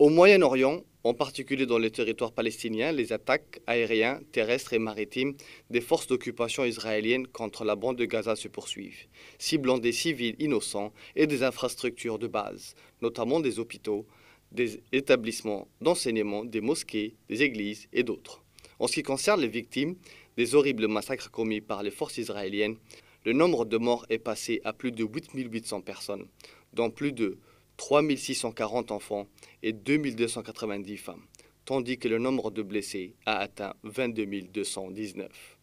Au Moyen-Orient, en particulier dans les territoires palestiniens, les attaques aériennes, terrestres et maritimes des forces d'occupation israéliennes contre la bande de Gaza se poursuivent, ciblant des civils innocents et des infrastructures de base, notamment des hôpitaux, des établissements d'enseignement, des mosquées, des églises et d'autres. En ce qui concerne les victimes des horribles massacres commis par les forces israéliennes, le nombre de morts est passé à plus de 8800 personnes, dont plus de 3640 enfants et 2290 femmes, tandis que le nombre de blessés a atteint 22 219.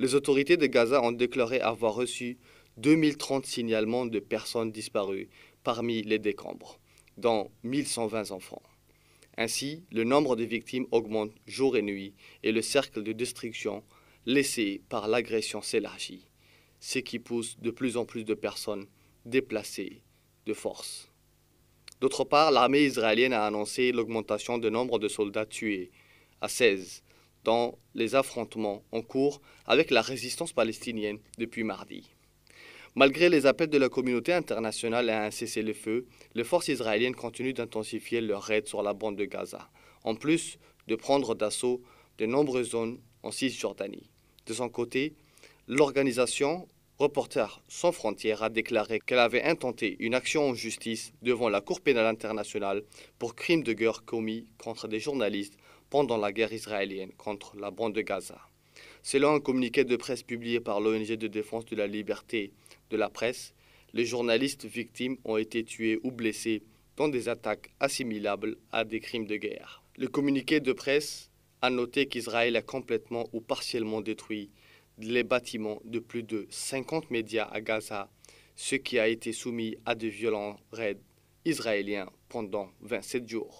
Les autorités de Gaza ont déclaré avoir reçu 2030 signalements de personnes disparues parmi les décombres, dont 1120 enfants. Ainsi, le nombre de victimes augmente jour et nuit et le cercle de destruction laissé par l'agression s'élargit, ce qui pousse de plus en plus de personnes déplacées de force. D'autre part, l'armée israélienne a annoncé l'augmentation du nombre de soldats tués à 16 dans les affrontements en cours avec la résistance palestinienne depuis mardi. Malgré les appels de la communauté internationale à un cessez-le-feu, les forces israéliennes continuent d'intensifier leurs raids sur la bande de Gaza, en plus de prendre d'assaut de nombreuses zones en Cisjordanie. De son côté, l'organisation Reporter sans frontières a déclaré qu'elle avait intenté une action en justice devant la Cour pénale internationale pour crimes de guerre commis contre des journalistes pendant la guerre israélienne contre la bande de Gaza. Selon un communiqué de presse publié par l'ONG de défense de la liberté de la presse, les journalistes victimes ont été tués ou blessés dans des attaques assimilables à des crimes de guerre. Le communiqué de presse a noté qu'Israël a complètement ou partiellement détruit les bâtiments de plus de 50 médias à Gaza, ce qui a été soumis à de violents raids israéliens pendant 27 jours.